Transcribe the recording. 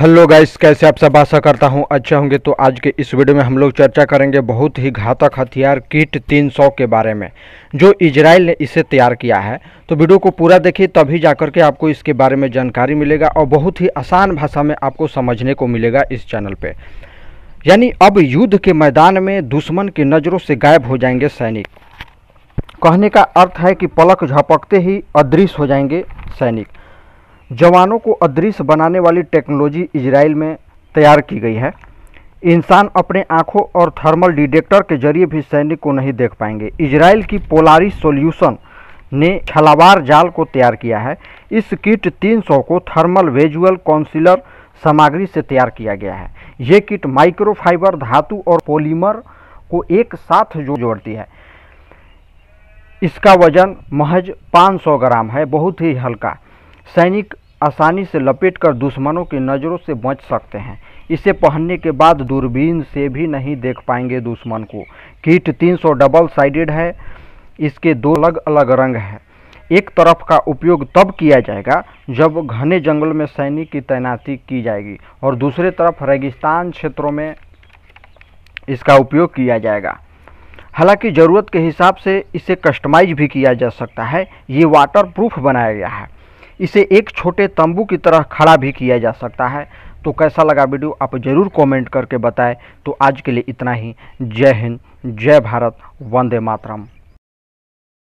hello guys कैसे आप सब आशा करता हूं अच्छे होंगे तो आज के इस वीडियो में हम लोग चर्चा करेंगे बहुत ही घातक हथियार किट 300 के बारे में जो इजराइल ने इसे तैयार किया है तो वीडियो को पूरा देखिए तभी जाकर के आपको इसके बारे में जानकारी मिलेगा और बहुत ही आसान भाषा में आपको समझने को मिलेगा इस चैनल पर यानी अब युद्ध के मैदान में दुश्मन की नज़रों से गायब हो जाएंगे सैनिक कहने का अर्थ है कि पलक झपकते ही अदृश्य हो जाएंगे सैनिक जवानों को अदृश्य बनाने वाली टेक्नोलॉजी इजराइल में तैयार की गई है इंसान अपने आँखों और थर्मल डिटेक्टर के जरिए भी सैनिक को नहीं देख पाएंगे इजराइल की पोलारी सोल्यूशन ने छलावार जाल को तैयार किया है इस किट 300 को थर्मल वेजुअल काउंसिलर सामग्री से तैयार किया गया है ये किट माइक्रोफाइबर धातु और पोलीमर को एक साथ जो जोड़ती है इसका वजन महज 500 ग्राम है बहुत ही हल्का सैनिक आसानी से लपेटकर दुश्मनों की नज़रों से बच सकते हैं इसे पहनने के बाद दूरबीन से भी नहीं देख पाएंगे दुश्मन को किट 300 डबल साइडेड है इसके दो अलग अलग रंग हैं एक तरफ का उपयोग तब किया जाएगा जब घने जंगल में सैनिक की तैनाती की जाएगी और दूसरे तरफ रेगिस्तान क्षेत्रों में इसका उपयोग किया जाएगा हालांकि ज़रूरत के हिसाब से इसे कस्टमाइज भी किया जा सकता है ये वाटर प्रूफ बनाया गया है इसे एक छोटे तंबू की तरह खड़ा भी किया जा सकता है तो कैसा लगा वीडियो आप ज़रूर कमेंट करके बताएं तो आज के लिए इतना ही जय हिंद जय भारत वंदे मातरम